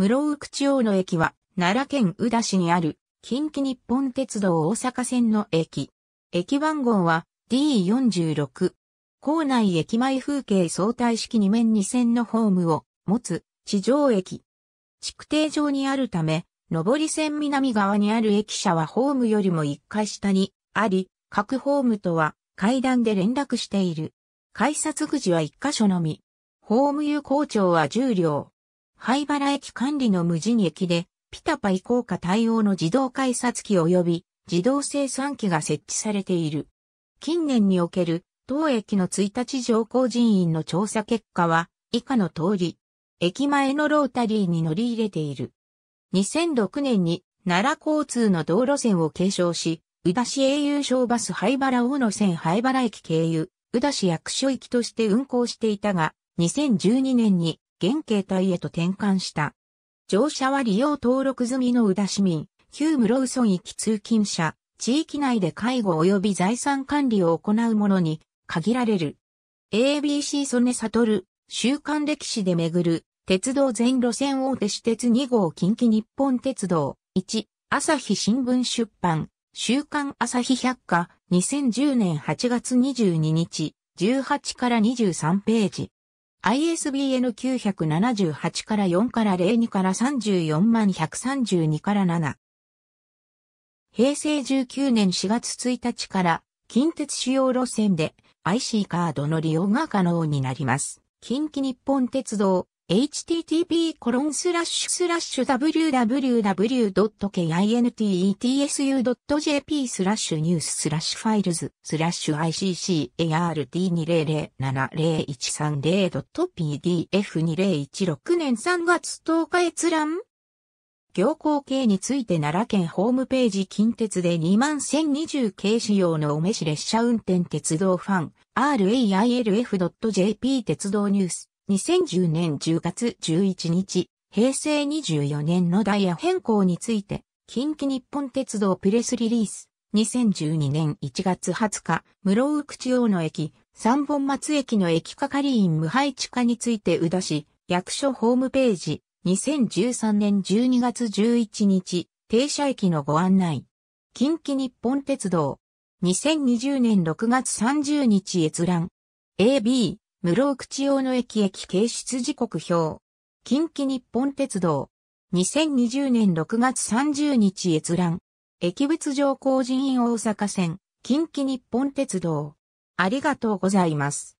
室生口王の駅は、奈良県宇田市にある、近畿日本鉄道大阪線の駅。駅番号は D46。構内駅前風景相対式2面2線のホームを持つ地上駅。築堤上にあるため、上り線南側にある駅舎はホームよりも1階下にあり、各ホームとは階段で連絡している。改札口は1箇所のみ。ホーム有効長は10両。灰原駅管理の無人駅で、ピタパ移行化対応の自動改札機及び自動生産機が設置されている。近年における当駅の1日乗降人員の調査結果は以下の通り、駅前のロータリーに乗り入れている。2006年に奈良交通の道路線を継承し、宇田市英雄小バス灰原大野線灰原駅経由、宇田市役所行きとして運行していたが、2012年に現形態へと転換した。乗車は利用登録済みの宇田市民、旧室行き通勤者、地域内で介護及び財産管理を行う者に限られる。ABC 曽根悟、週刊歴史で巡る、鉄道全路線大手私鉄2号近畿日本鉄道、1、朝日新聞出版、週刊朝日百科、2010年8月22日、18から23ページ。ISBN 978から4から02から34万132から7。平成19年4月1日から近鉄主要路線で IC カードの利用が可能になります。近畿日本鉄道 http://www.kintsu.jp e t スラッシュニューススラッシュファイルズスラッシュ i c c a r t 2 0 0 7 0 1 3 0 p d f 2 0 1 6年3月10日閲覧行行系について奈良県ホームページ近鉄で2万1020系仕様のお召し列車運転鉄道ファン railf.jp 鉄道ニュース2010年10月11日、平成24年のダイヤ変更について、近畿日本鉄道プレスリリース。2012年1月20日、室内口大野駅、三本松駅の駅係員無配置化について宇田市、役所ホームページ、2013年12月11日、停車駅のご案内。近畿日本鉄道。2020年6月30日閲覧。AB、室尾地用の駅駅形出時刻表。近畿日本鉄道。2020年6月30日閲覧。駅物上工人員大阪線。近畿日本鉄道。ありがとうございます。